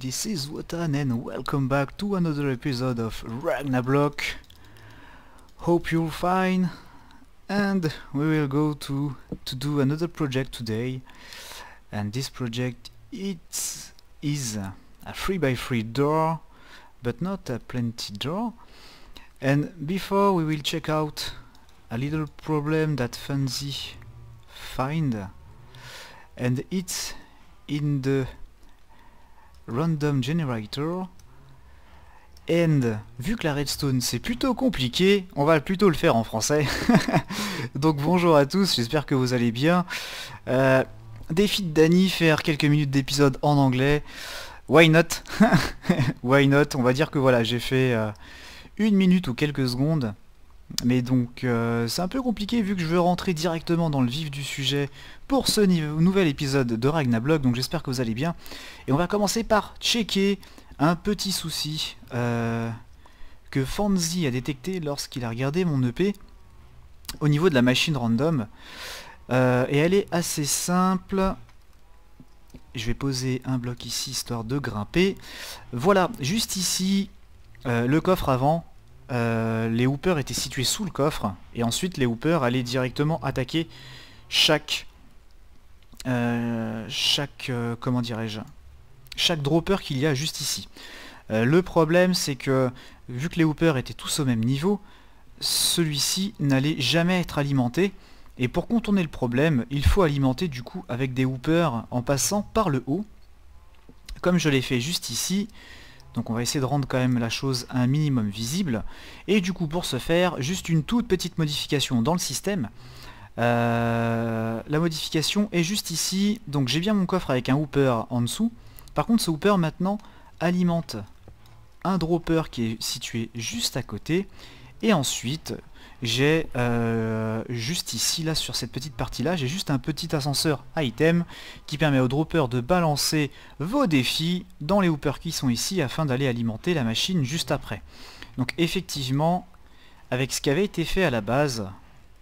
this is Wotan and welcome back to another episode of Ragnarok. Hope you're fine and we will go to to do another project today and this project it is a 3x3 door but not a plenty door and before we will check out a little problem that Fancy find and it's in the random generator. And, vu que la redstone c'est plutôt compliqué, on va plutôt le faire en français. Donc bonjour à tous, j'espère que vous allez bien. défi de Dany, faire quelques minutes d'épisode en anglais. Why not Why not On va dire que voilà, j'ai fait euh, une minute ou quelques secondes mais donc euh, c'est un peu compliqué vu que je veux rentrer directement dans le vif du sujet pour ce nouvel épisode de Ragnablog, donc j'espère que vous allez bien. Et on va commencer par checker un petit souci euh, que Fanzi a détecté lorsqu'il a regardé mon EP au niveau de la machine random. Euh, et elle est assez simple. Je vais poser un bloc ici histoire de grimper. Voilà, juste ici, le coffre avant, euh, les hoopers étaient situés sous le coffre, et ensuite les hoopers allaient directement attaquer chaque... Euh, chaque... Euh, comment dirais-je Chaque dropper qu'il y a juste ici. le problème, c'est que, vu que les hoopers étaient tous au même niveau, celui-ci n'allait jamais être alimenté, et pour contourner le problème, il faut alimenter du coup avec des hoopers en passant par le haut, comme je l'ai fait juste ici, donc on va essayer de rendre quand même la chose un minimum visible. Et du coup pour ce faire, juste une toute petite modification dans le système. Euh, la modification est juste ici. Donc j'ai bien mon coffre avec un hooper en dessous. Par contre ce hooper maintenant alimente un dropper qui est situé juste à côté. Et ensuite, j'ai euh, juste ici, là, sur cette petite partie-là, j'ai juste un petit ascenseur item qui permet au dropper de balancer vos défis dans les hoopers qui sont ici afin d'aller alimenter la machine juste après. Donc effectivement, avec ce qui avait été fait à la base,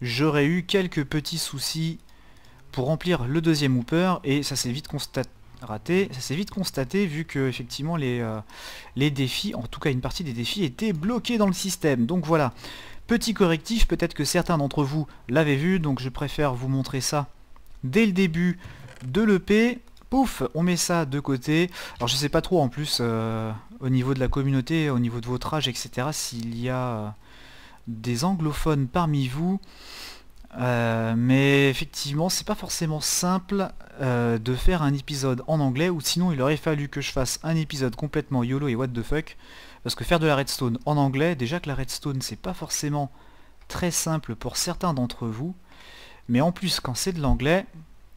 j'aurais eu quelques petits soucis pour remplir le deuxième hooper et ça s'est vite constaté ça s'est vite constaté vu que effectivement euh, les défis, en tout cas une partie des défis, étaient bloqués dans le système. Donc voilà, Petit correctif, peut-être que certains d'entre vous l'avez vu, donc je préfère vous montrer ça dès le début de l'EP. Pouf, on met ça de côté. Alors je sais pas trop en plus euh, au niveau de la communauté, au niveau de votre âge, etc. S'il y a euh, des anglophones parmi vous. Euh, mais effectivement, c'est pas forcément simple de faire un épisode en anglais, ou sinon il aurait fallu que je fasse un épisode complètement YOLO et what the fuck. Parce que faire de la redstone en anglais, déjà que la redstone c'est pas forcément très simple pour certains d'entre vous, mais en plus quand c'est de l'anglais,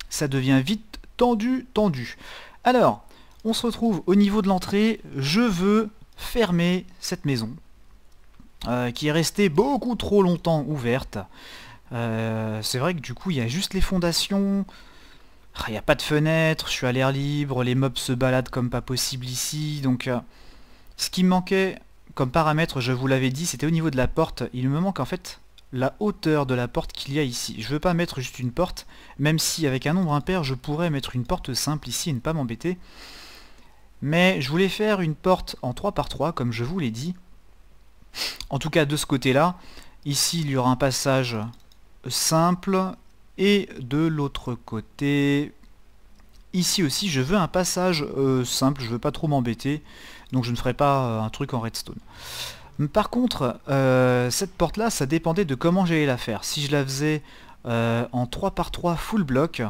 ça devient vite tendu, tendu. Alors, on se retrouve au niveau de l'entrée, je veux fermer cette maison, euh, qui est restée beaucoup trop longtemps ouverte. Euh, c'est vrai que du coup il y a juste les fondations, ah, il n'y a pas de fenêtre, je suis à l'air libre, les mobs se baladent comme pas possible ici, donc... Euh, ce qui me manquait comme paramètre, je vous l'avais dit, c'était au niveau de la porte. Il me manque en fait la hauteur de la porte qu'il y a ici. Je ne veux pas mettre juste une porte, même si avec un nombre impair, je pourrais mettre une porte simple ici et ne pas m'embêter. Mais je voulais faire une porte en 3 par 3, comme je vous l'ai dit. En tout cas, de ce côté-là, ici, il y aura un passage simple. Et de l'autre côté, ici aussi, je veux un passage euh, simple, je ne veux pas trop m'embêter donc je ne ferai pas euh, un truc en redstone. Par contre, euh, cette porte là, ça dépendait de comment j'allais la faire. Si je la faisais euh, en 3 par 3 full block,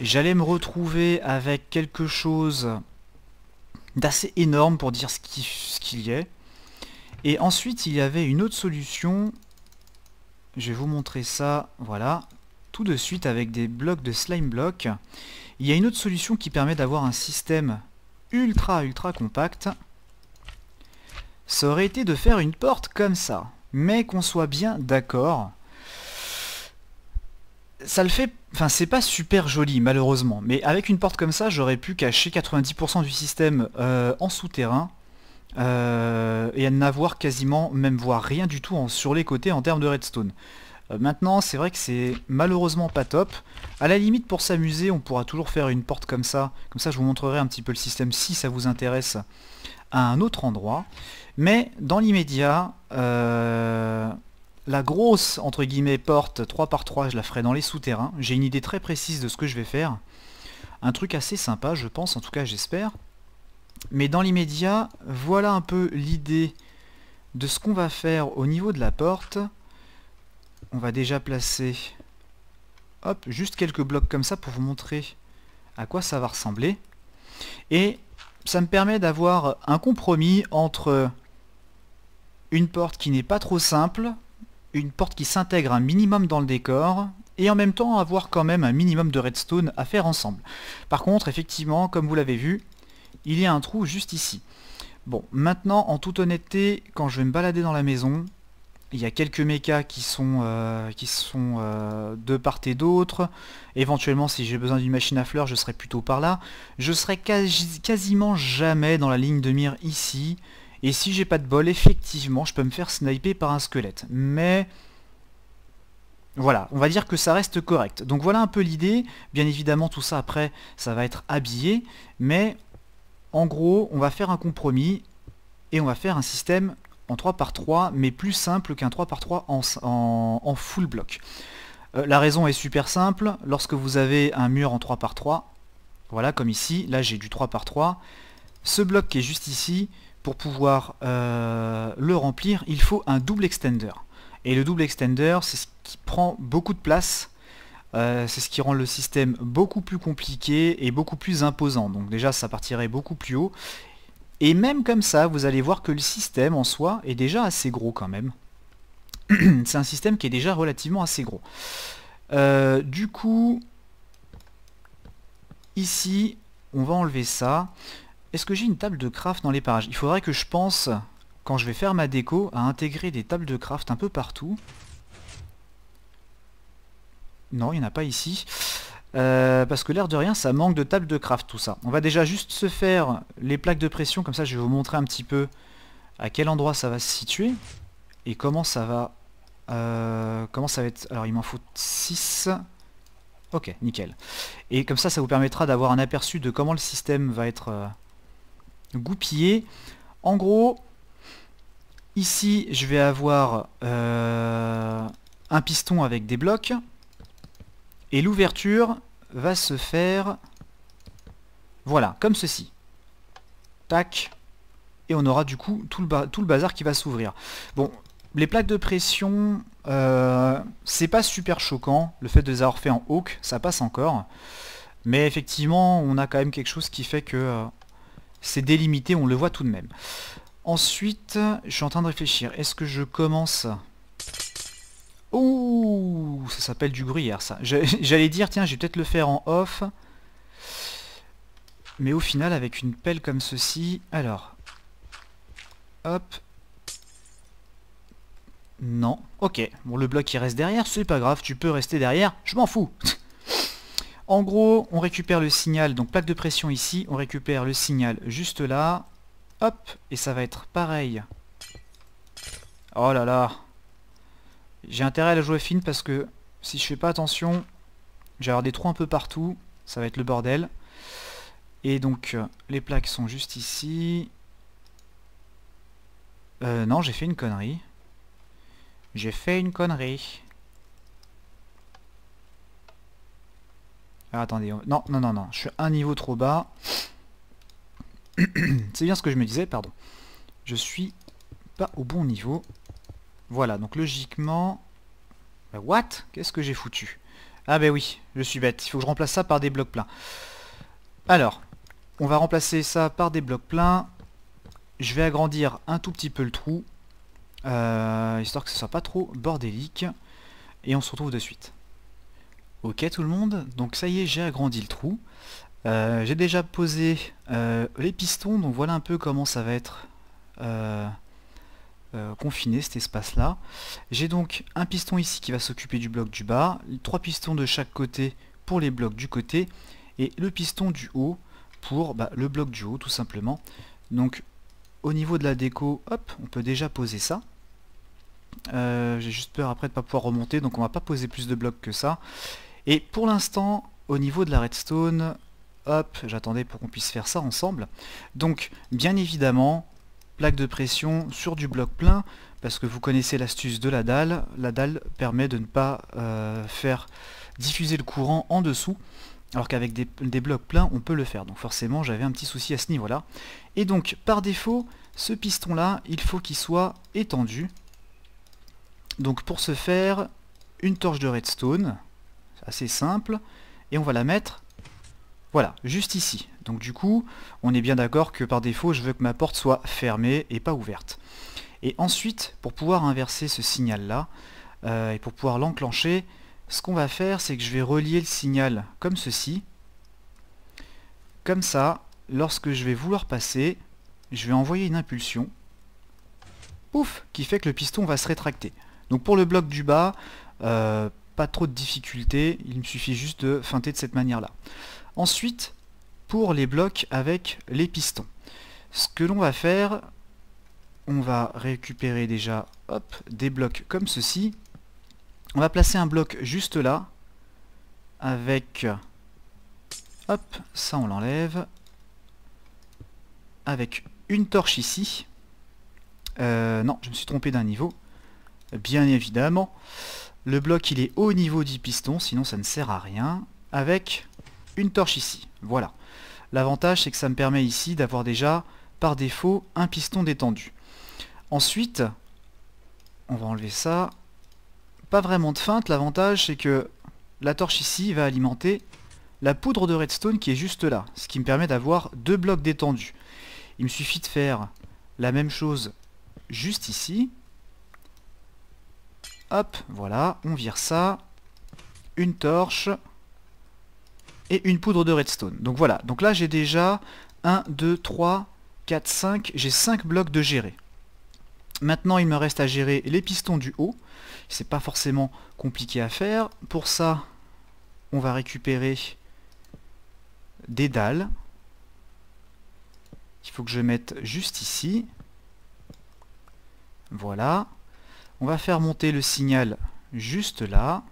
j'allais me retrouver avec quelque chose d'assez énorme pour dire ce qu'il y est. Et ensuite, il y avait une autre solution. Je vais vous montrer ça, voilà, tout de suite avec des blocs de slime block. Il y a une autre solution qui permet d'avoir un système ultra ultra compact, ça aurait été de faire une porte comme ça. Mais qu'on soit bien d'accord, ça le fait... Enfin, c'est pas super joli, malheureusement. Mais avec une porte comme ça, j'aurais pu cacher 90% du système euh, en souterrain. Euh, et à n'avoir quasiment, même voir rien du tout sur les côtés en termes de redstone. Euh, maintenant, c'est vrai que c'est malheureusement pas top. À la limite, pour s'amuser, on pourra toujours faire une porte comme ça. Comme ça, je vous montrerai un petit peu le système si ça vous intéresse à un autre endroit. Mais dans l'immédiat, euh, la grosse, entre guillemets, porte 3x3, je la ferai dans les souterrains. J'ai une idée très précise de ce que je vais faire. Un truc assez sympa, je pense, en tout cas, j'espère. Mais dans l'immédiat, voilà un peu l'idée de ce qu'on va faire au niveau de la porte on va déjà placer hop, juste quelques blocs comme ça pour vous montrer à quoi ça va ressembler. Et ça me permet d'avoir un compromis entre une porte qui n'est pas trop simple, une porte qui s'intègre un minimum dans le décor, et en même temps avoir quand même un minimum de redstone à faire ensemble. Par contre, effectivement, comme vous l'avez vu, il y a un trou juste ici. Bon, maintenant, en toute honnêteté, quand je vais me balader dans la maison, il y a quelques mechas qui sont, euh, qui sont euh, de part et d'autre. Éventuellement, si j'ai besoin d'une machine à fleurs, je serai plutôt par là. Je serai quasiment jamais dans la ligne de mire ici. Et si j'ai pas de bol, effectivement, je peux me faire sniper par un squelette. Mais... Voilà, on va dire que ça reste correct. Donc voilà un peu l'idée. Bien évidemment, tout ça après, ça va être habillé. Mais en gros, on va faire un compromis et on va faire un système en 3x3, mais plus simple qu'un 3 par 3 en, full bloc. Euh, la raison est super simple, lorsque vous avez un mur en 3 par 3 voilà comme ici, là j'ai du 3 par 3 ce bloc qui est juste ici, pour pouvoir euh, le remplir, il faut un double extender. Et le double extender, c'est ce qui prend beaucoup de place, euh, c'est ce qui rend le système beaucoup plus compliqué et beaucoup plus imposant. Donc déjà ça partirait beaucoup plus haut. Et même comme ça, vous allez voir que le système en soi est déjà assez gros quand même. C'est un système qui est déjà relativement assez gros. Euh, du coup, ici, on va enlever ça. Est-ce que j'ai une table de craft dans les parages Il faudrait que je pense, quand je vais faire ma déco, à intégrer des tables de craft un peu partout. Non, il n'y en a pas ici. Euh, parce que l'air de rien, ça manque de table de craft tout ça. On va déjà juste se faire les plaques de pression, comme ça je vais vous montrer un petit peu à quel endroit ça va se situer et comment ça va... Euh, comment ça va être... Alors il m'en faut 6... Ok, nickel. Et comme ça, ça vous permettra d'avoir un aperçu de comment le système va être euh, goupillé. En gros, ici, je vais avoir un piston avec des blocs. Et l'ouverture va se faire, voilà, comme ceci. Tac. Et on aura du coup tout le, tout le bazar qui va s'ouvrir. Bon, les plaques de pression, euh, c'est pas super choquant. Le fait de les avoir fait en hawk, ça passe encore. Mais effectivement, on a quand même quelque chose qui fait que euh, c'est délimité, on le voit tout de même. Ensuite, je suis en train de réfléchir. Est-ce que je commence Ouh, ça s'appelle du gruyère ça. J'allais dire, tiens, je vais peut-être le faire en off. Mais au final, avec une pelle comme ceci... Alors... Hop. Non. Ok. Bon, le bloc il reste derrière, c'est pas grave, tu peux rester derrière, je m'en fous. en gros, on récupère le signal, donc plaque de pression ici, on récupère le signal juste là. Hop, et ça va être pareil. Oh là là, j'ai intérêt à la jouer fine parce que si je fais pas attention, j'ai vais avoir des trous un peu partout, ça va être le bordel. Et donc euh, les plaques sont juste ici. Euh, non, j'ai fait une connerie. J'ai fait une connerie. Ah, attendez, non, non, non, non, je suis un niveau trop bas. C'est bien ce que je me disais, pardon. Je suis pas au bon niveau. Voilà, donc logiquement... Bah, what Qu'est-ce que j'ai foutu Ah ben oui, je suis bête. Il faut que je remplace ça par des blocs pleins. Alors, on va remplacer ça par des blocs pleins. Je vais agrandir un tout petit peu le trou. Euh, histoire que ce soit pas trop bordélique. Et on se retrouve de suite. Ok tout le monde, donc ça y est, j'ai agrandi le trou. Euh, j'ai déjà posé euh, les pistons, donc voilà un peu comment ça va être... Euh, confiné cet espace-là. J'ai donc un piston ici qui va s'occuper du bloc du bas, trois pistons de chaque côté pour les blocs du côté, et le piston du haut pour bah, le bloc du haut tout simplement. Donc au niveau de la déco, hop, on peut déjà poser ça. Euh, j'ai juste peur après de ne pas pouvoir remonter, donc on va pas poser plus de blocs que ça. Et pour l'instant, au niveau de la redstone, hop, j'attendais pour qu'on puisse faire ça ensemble. Donc bien évidemment, plaque de pression sur du bloc plein, parce que vous connaissez l'astuce de la dalle, la dalle permet de ne pas euh, faire diffuser le courant en dessous, alors qu'avec des, des, blocs pleins, on peut le faire. Donc forcément, j'avais un petit souci à ce niveau-là. Et donc, par défaut, ce piston-là, il faut qu'il soit étendu. Donc pour ce faire, une torche de redstone, assez simple, et on va la mettre voilà, juste ici. Donc du coup, on est bien d'accord que par défaut, je veux que ma porte soit fermée et pas ouverte. Et ensuite, pour pouvoir inverser ce signal-là, euh, et pour pouvoir l'enclencher, ce qu'on va faire, c'est que je vais relier le signal comme ceci. Comme ça, lorsque je vais vouloir passer, je vais envoyer une impulsion, pouf, qui fait que le piston va se rétracter. Donc pour le bloc du bas, euh, pas trop de difficultés, il me suffit juste de feinter de cette manière-là. Ensuite, pour les blocs avec les pistons, ce que l'on va faire, on va récupérer déjà des blocs comme ceci. On va placer un bloc juste là, avec... Hop, ça on l'enlève. Avec une torche ici. Euh, non, je me suis trompé d'un niveau. Bien évidemment. Le bloc il est au niveau du piston, sinon ça ne sert à rien. Avec une torche ici. Voilà. L'avantage, c'est que ça me permet ici d'avoir déjà, par défaut, un piston détendu. Ensuite, on va enlever ça. Pas vraiment de feinte, l'avantage, c'est que la torche ici va alimenter la poudre de redstone qui est juste là, ce qui me permet d'avoir deux blocs détendus. Il me suffit de faire la même chose juste ici. Hop, voilà, on vire ça. Une torche, et une poudre de redstone. Donc voilà, donc là j'ai déjà 1, 2, 3, 4, 5, j'ai 5 blocs de gérer. Maintenant il me reste à gérer les pistons du haut, c'est pas forcément compliqué à faire. Pour ça, on va récupérer des dalles. Il faut que je mette juste ici. Voilà. On va faire monter le signal juste là.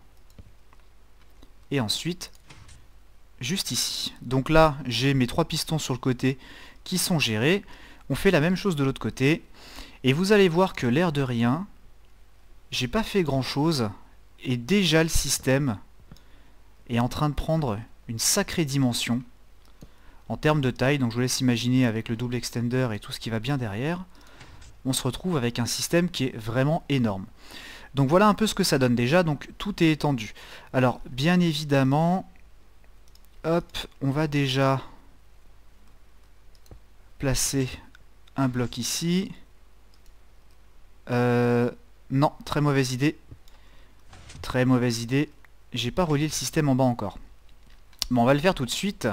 Et ensuite, juste ici. Donc là, j'ai mes trois pistons sur le côté qui sont gérés. On fait la même chose de l'autre côté. Et vous allez voir que l'air de rien, j'ai pas fait grand chose. Et déjà le système est en train de prendre une sacrée dimension en termes de taille. Donc je vous laisse imaginer avec le double extender et tout ce qui va bien derrière. On se retrouve avec un système qui est vraiment énorme. Donc voilà un peu ce que ça donne déjà, donc tout est étendu. Alors bien évidemment, Hop, on va déjà placer un bloc ici. Euh, non, très mauvaise idée. Très mauvaise idée. J'ai pas relié le système en bas encore. Bon, on va le faire tout de suite.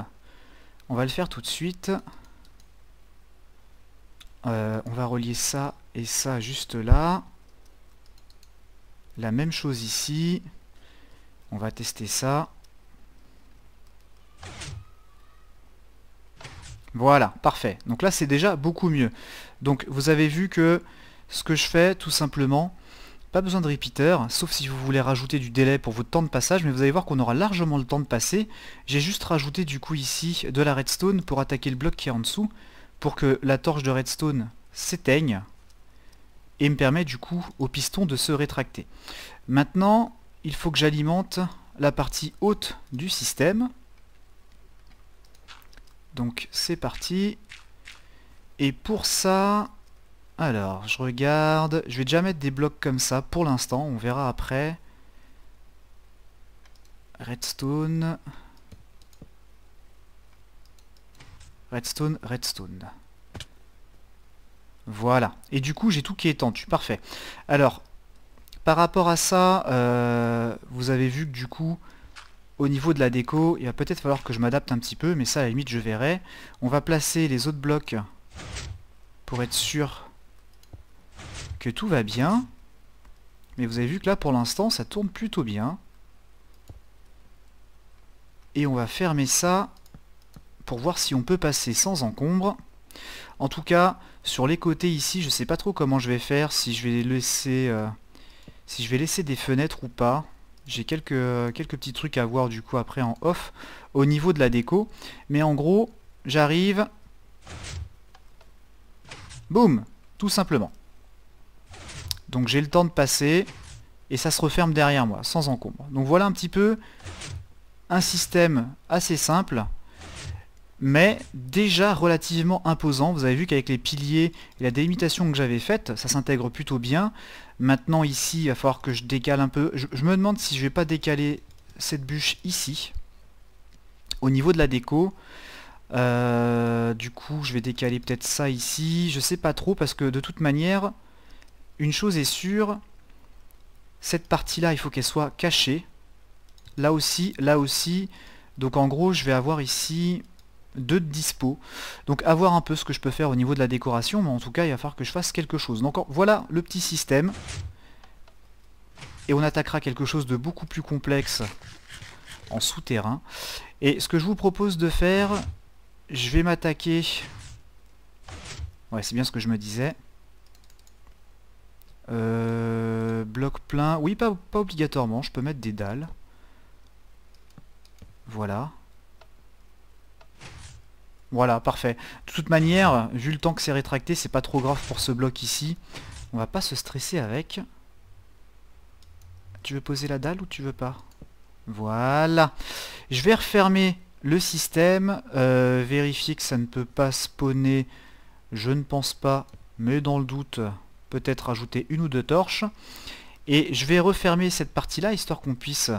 On va le faire tout de suite. Euh, on va relier ça et ça juste là. La même chose ici. On va tester ça. Voilà, parfait. Donc là, c'est déjà beaucoup mieux. Donc vous avez vu que ce que je fais, tout simplement, pas besoin de repeater, sauf si vous voulez rajouter du délai pour votre temps de passage, mais vous allez voir qu'on aura largement le temps de passer. J'ai juste rajouté du coup ici de la redstone pour attaquer le bloc qui est en dessous, pour que la torche de redstone s'éteigne, et me permet du coup au piston de se rétracter. Maintenant, il faut que j'alimente la partie haute du système. Donc c'est parti. Et pour ça, alors je regarde, je vais déjà mettre des blocs comme ça pour l'instant, on verra après. Redstone. Redstone, redstone. Voilà. Et du coup, j'ai tout qui est tendu. Parfait. Alors, par rapport à ça, euh, vous avez vu que du coup, au niveau de la déco, il va peut-être falloir que je m'adapte un petit peu, mais ça à la limite je verrai. On va placer les autres blocs pour être sûr que tout va bien. Mais vous avez vu que là pour l'instant ça tourne plutôt bien. Et on va fermer ça pour voir si on peut passer sans encombre. En tout cas, sur les côtés ici, je ne sais pas trop comment je vais faire, si je vais laisser, euh, si je vais laisser des fenêtres ou pas j'ai euh, quelques, petits trucs à voir du coup après en off au niveau de la déco. Mais en gros, j'arrive... Boum Tout simplement. Donc j'ai le temps de passer et ça se referme derrière moi, sans encombre. Donc voilà un petit peu un système assez simple mais déjà relativement imposant. Vous avez vu qu'avec les piliers et la délimitation que j'avais faite, ça s'intègre plutôt bien. Maintenant ici, il va falloir que je décale un peu. Je, me demande si je vais pas décaler cette bûche ici, au niveau de la déco. Euh, du coup, je vais décaler peut-être ça ici. Je sais pas trop parce que de toute manière, une chose est sûre, cette partie-là, il faut qu'elle soit cachée. Là aussi, là aussi. Donc en gros, je vais avoir ici de dispo. Donc à voir un peu ce que je peux faire au niveau de la décoration, mais en tout cas il va falloir que je fasse quelque chose. Donc voilà le petit système. Et on attaquera quelque chose de beaucoup plus complexe en souterrain. Et ce que je vous propose de faire, je vais m'attaquer... Ouais, c'est bien ce que je me disais. Euh, bloc plein. Oui, pas, pas obligatoirement, je peux mettre des dalles. Voilà. Voilà, parfait. De toute manière, vu le temps que c'est rétracté, c'est pas trop grave pour ce bloc ici. On va pas se stresser avec. Tu veux poser la dalle ou tu veux pas Voilà. Je vais refermer le système. Euh, vérifier que ça ne peut pas spawner. Je ne pense pas, mais dans le doute, peut-être ajouter une ou deux torches. Et je vais refermer cette partie-là, histoire qu'on puisse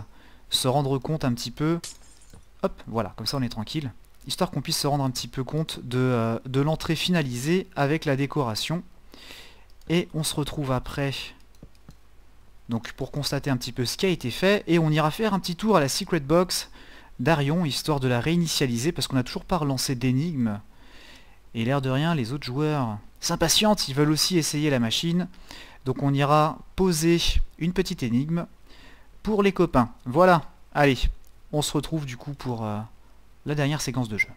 se rendre compte un petit peu. Hop, voilà, comme ça on est tranquille histoire qu'on puisse se rendre un petit peu compte euh, de, l'entrée finalisée avec la décoration. Et on se retrouve après donc pour constater un petit peu ce qui a été fait, et on ira faire un petit tour à la Secret Box d'Arion, histoire de la réinitialiser, parce qu'on n'a toujours pas relancé d'énigmes. Et l'air de rien, les autres joueurs s'impatientent, ils veulent aussi essayer la machine. Donc on ira poser une petite énigme pour les copains. Voilà, allez, on se retrouve du coup pour, euh, la dernière séquence de jeu.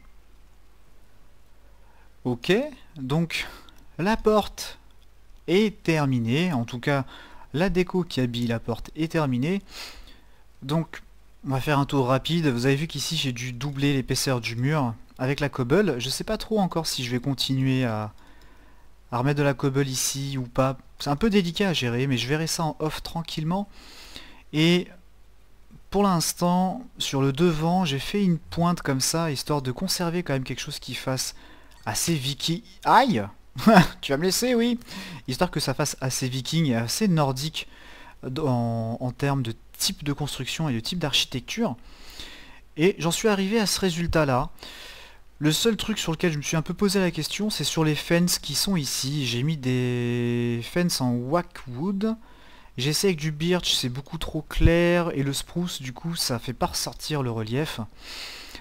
Ok, donc la porte est terminée, en tout cas la déco qui habille la porte est terminée. Donc on va faire un tour rapide, vous avez vu qu'ici j'ai dû doubler l'épaisseur du mur avec la cobble. Je sais pas trop encore si je vais continuer à, à remettre de la cobble ici ou pas. C'est un peu délicat à gérer, mais je verrai ça en off tranquillement. Et pour l'instant, sur le devant, j'ai fait une pointe comme ça, histoire de conserver quand même quelque chose qui fasse assez viking. Aïe Tu vas me laisser, oui Histoire que ça fasse assez viking et assez nordique en, termes de type de construction et de type d'architecture. Et j'en suis arrivé à ce résultat-là. Le seul truc sur lequel je me suis un peu posé la question, c'est sur les fences qui sont ici. J'ai mis des fences en Wackwood. J'essaie avec du birch, c'est beaucoup trop clair, et le spruce, du coup, ça fait pas ressortir le relief.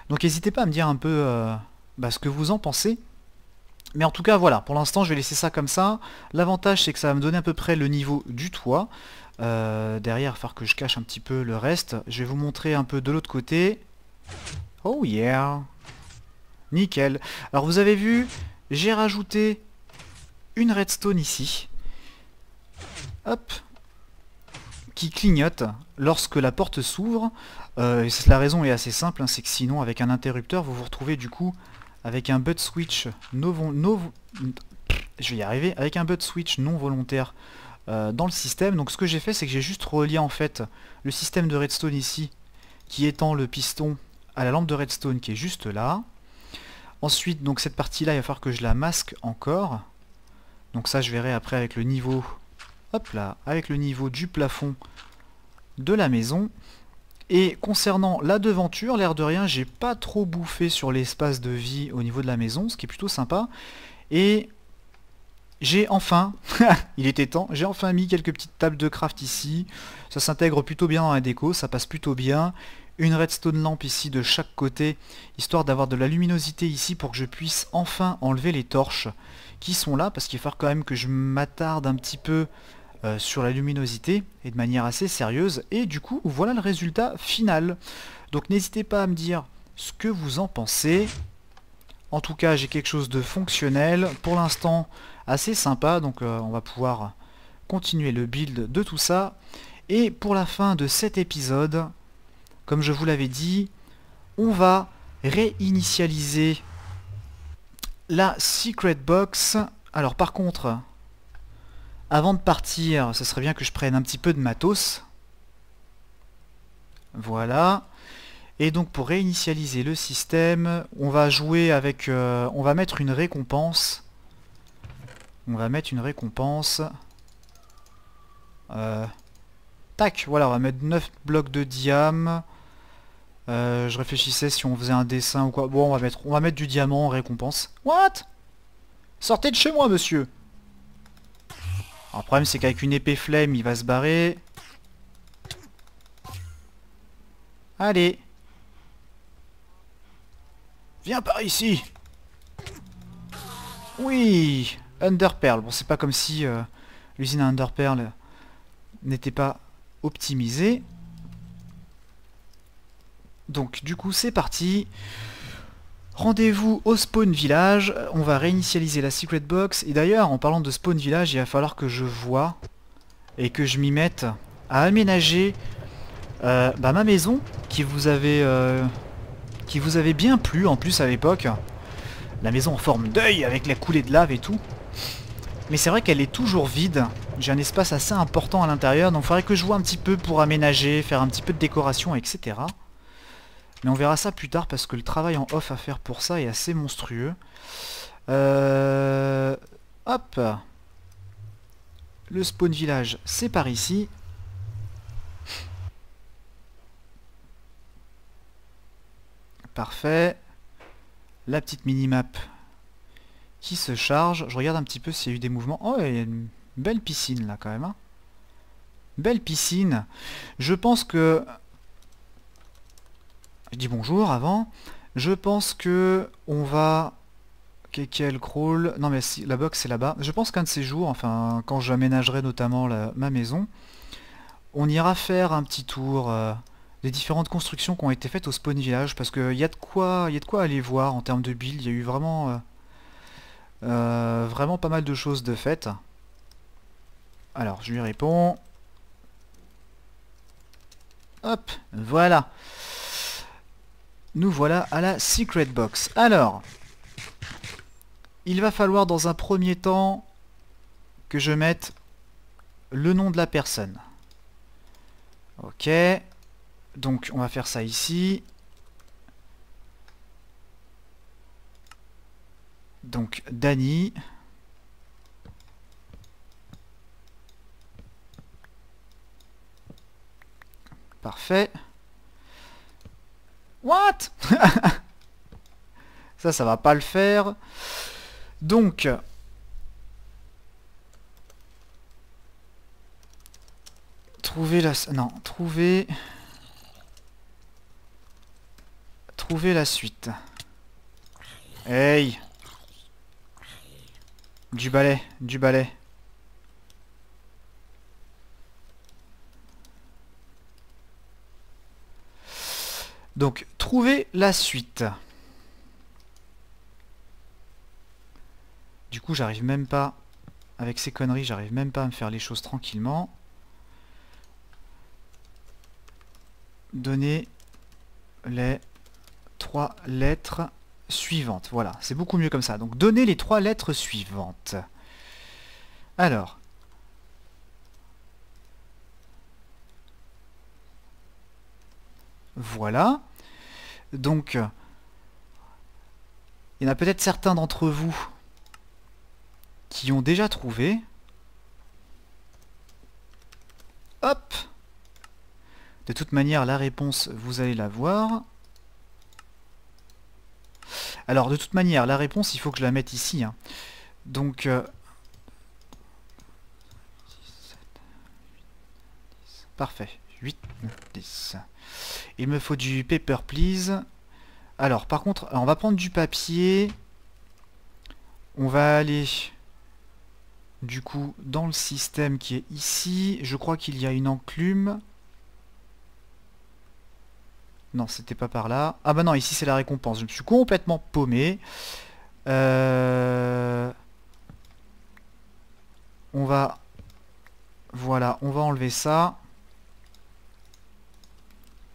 Donc n'hésitez pas à me dire un peu euh, bah, ce que vous en pensez. Mais en tout cas, voilà, pour l'instant, je vais laisser ça comme ça. L'avantage, c'est que ça va me donner à peu près le niveau du toit. Euh, derrière, il que je cache un petit peu le reste. Je vais vous montrer un peu de l'autre côté. Oh yeah Nickel Alors vous avez vu, j'ai rajouté une redstone ici. Hop qui clignote lorsque la porte s'ouvre. Euh, la raison est assez simple, hein, c'est que sinon avec un interrupteur, vous vous retrouvez du coup avec un but switch je vais y arriver, avec un switch non volontaire euh, dans le système. Donc ce que j'ai fait, c'est que j'ai juste relié en fait le système de redstone ici, qui étend le piston à la lampe de redstone qui est juste là. Ensuite, donc cette partie-là, il va falloir que je la masque encore. Donc ça, je verrai après avec le niveau hop là, avec le niveau du plafond de la maison. Et concernant la devanture, l'air de rien, j'ai pas trop bouffé sur l'espace de vie au niveau de la maison, ce qui est plutôt sympa. Et j'ai enfin, il était temps, j'ai enfin mis quelques petites tables de craft ici. Ça s'intègre plutôt bien dans la déco, ça passe plutôt bien. Une redstone lampe ici de chaque côté, histoire d'avoir de la luminosité ici pour que je puisse enfin enlever les torches qui sont là, parce qu'il va falloir quand même que je m'attarde un petit peu euh, sur la luminosité et de manière assez sérieuse. Et du coup, voilà le résultat final. Donc n'hésitez pas à me dire ce que vous en pensez. En tout cas, j'ai quelque chose de fonctionnel. Pour l'instant, assez sympa. Donc euh, on va pouvoir continuer le build de tout ça. Et pour la fin de cet épisode, comme je vous l'avais dit, on va réinitialiser la Secret Box. Alors par contre, avant de partir, ce serait bien que je prenne un petit peu de matos. Voilà. Et donc pour réinitialiser le système, on va jouer avec... Euh, on va mettre une récompense. On va mettre une récompense. Euh, tac, voilà, on va mettre 9 blocs de diam. Euh, je réfléchissais si on faisait un dessin ou quoi. Bon, on va mettre, on va mettre du diamant en récompense. What Sortez de chez moi, monsieur alors, le problème, c'est qu'avec une épée flemme, il va se barrer. Allez Viens par ici Oui Underpearl. Bon, c'est pas comme si euh, l'usine à Underpearl n'était pas optimisée. Donc, du coup, c'est parti. Rendez-vous au Spawn Village, on va réinitialiser la Secret Box, et d'ailleurs, en parlant de Spawn Village, il va falloir que je vois, et que je m'y mette, à aménager euh, bah, ma maison, qui vous avait... Euh, qui vous avait bien plu en plus à l'époque. La maison en forme d'œil avec la coulée de lave et tout. Mais c'est vrai qu'elle est toujours vide. J'ai un espace assez important à l'intérieur, donc il faudrait que je vois un petit peu pour aménager, faire un petit peu de décoration, etc. Mais on verra ça plus tard parce que le travail en off à faire pour ça est assez monstrueux. Euh, hop Le spawn village, c'est par ici. Parfait. La petite minimap qui se charge. Je regarde un petit peu s'il y a eu des mouvements. Oh, il y a une belle piscine là quand même. Hein. Belle piscine. Je pense que je dis bonjour avant. Je pense que on va... qu'elle crawl... Non mais si, la boxe est là-bas. Je pense qu'un de ces jours, enfin quand j'aménagerai notamment ma maison, on ira faire un petit tour euh, des différentes constructions qui ont été faites au spawn village parce qu'il y, a de quoi, y de quoi aller voir en termes de build. Il y a eu vraiment, euh, euh, vraiment pas mal de choses de faites. Alors je lui réponds. Hop, voilà nous voilà à la Secret Box. Alors, il va falloir dans un premier temps que je mette le nom de la personne. Ok, donc on va faire ça ici. Donc Danny. Parfait. What Ça, ça va pas le faire. Donc... Trouver la... Non, trouver... Trouver la suite. Hey Du balai, du balai. Donc, trouver la suite. Du coup, j'arrive même pas... Avec ces conneries, j'arrive même pas à me faire les choses tranquillement. Donner les trois lettres suivantes. Voilà, c'est beaucoup mieux comme ça. Donc, donner les trois lettres suivantes. Alors... Voilà. Donc, euh, il y en a peut-être certains d'entre vous qui ont déjà trouvé. Hop De toute manière, la réponse, vous allez la voir. Alors, de toute manière, la réponse, il faut que je la mette ici. Hein. Donc... Euh, parfait. 8, 10. Il me faut du paper, please. Alors, par contre, on va prendre du papier. On va aller, du coup, dans le système qui est ici. Je crois qu'il y a une enclume. Non, c'était pas par là. Ah bah non, ici c'est la récompense. Je me suis complètement paumé. Euh, on va... Voilà, on va enlever ça.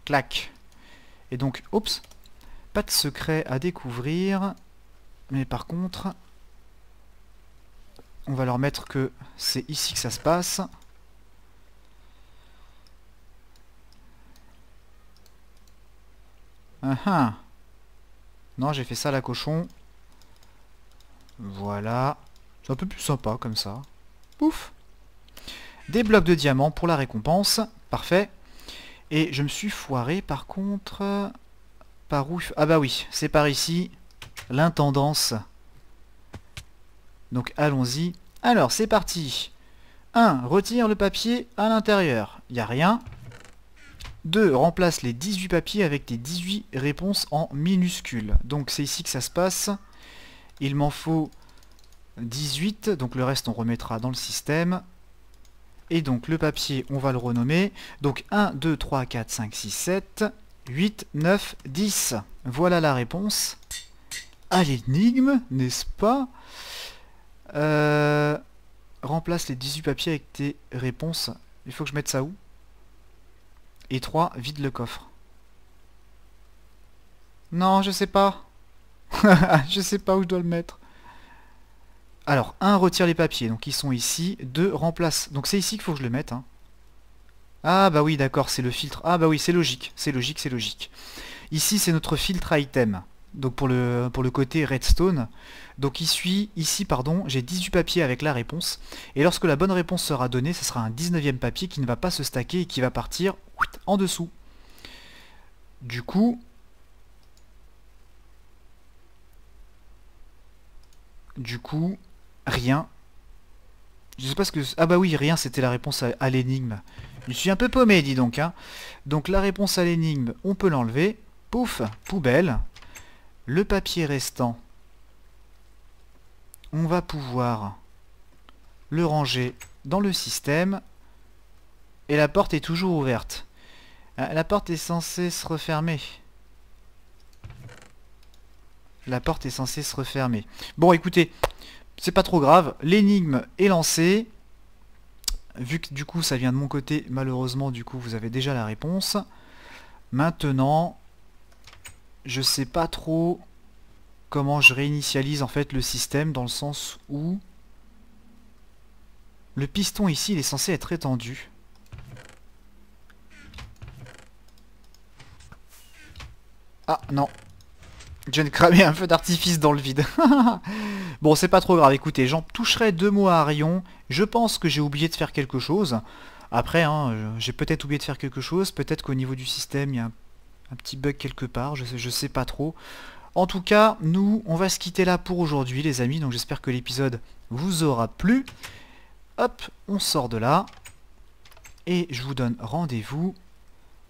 Clac. Et donc, oups, pas de secret à découvrir. Mais par contre, on va leur mettre que c'est ici que ça se passe. Ah ah. Non, j'ai fait ça la cochon. Voilà. C'est un peu plus sympa comme ça. Ouf. Des blocs de diamants pour la récompense. Parfait. Et je me suis foiré par contre... Par où... Ah bah oui, c'est par ici. L'intendance. Donc allons-y. Alors c'est parti. 1. Retire le papier à l'intérieur. Il n'y a rien. 2. Remplace les 18 papiers avec les 18 réponses en minuscules. Donc c'est ici que ça se passe. Il m'en faut 18. Donc le reste on remettra dans le système. Et donc le papier, on va le renommer. Donc 1, 2, 3, 4, 5, 6, 7, 8, 9, 10. Voilà la réponse à l'énigme, n'est-ce pas euh, Remplace les 18 papiers avec tes réponses. Il faut que je mette ça où Et 3, vide le coffre. Non, je sais pas. je sais pas où je dois le mettre. Alors, 1 retire les papiers, donc ils sont ici. 2 remplace. Donc c'est ici qu'il faut que je le mette. Hein. Ah bah oui, d'accord, c'est le filtre. Ah bah oui, c'est logique, c'est logique, c'est logique. Ici, c'est notre filtre item. Donc pour le, pour le côté redstone. Donc ici, ici pardon, j'ai 18 papiers avec la réponse. Et lorsque la bonne réponse sera donnée, ce sera un 19e papier qui ne va pas se stacker et qui va partir en dessous. Du coup... Du coup, Rien. Je sais pas ce que... Ah bah oui, rien, c'était la réponse à, l'énigme. Je suis un peu paumé, dis donc. Hein. Donc la réponse à l'énigme, on peut l'enlever. Pouf, poubelle. Le papier restant, on va pouvoir le ranger dans le système. Et la porte est toujours ouverte. Euh, la porte est censée se refermer. La porte est censée se refermer. Bon, écoutez, c'est pas trop grave, l'énigme est lancée. Vu que du coup ça vient de mon côté, malheureusement du coup vous avez déjà la réponse. Maintenant, je sais pas trop comment je réinitialise en fait le système dans le sens où le piston ici il est censé être étendu. Ah non, je viens de cramer un feu d'artifice dans le vide. bon, c'est pas trop grave. Écoutez, j'en toucherai deux mots à Arion. Je pense que j'ai oublié de faire quelque chose. Après, hein, j'ai peut-être oublié de faire quelque chose. Peut-être qu'au niveau du système, il y a un, petit bug quelque part. Je sais, je sais pas trop. En tout cas, nous, on va se quitter là pour aujourd'hui, les amis. Donc j'espère que l'épisode vous aura plu. Hop, on sort de là. Et je vous donne rendez-vous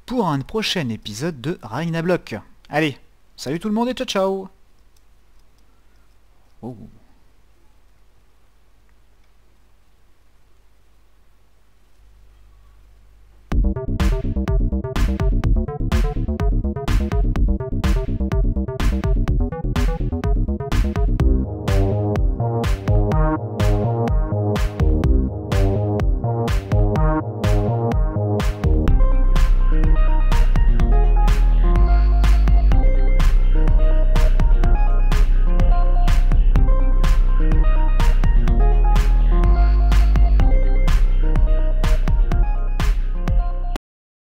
pour un prochain épisode de Ragnablock. Allez Salut tout le monde et ciao ciao oh.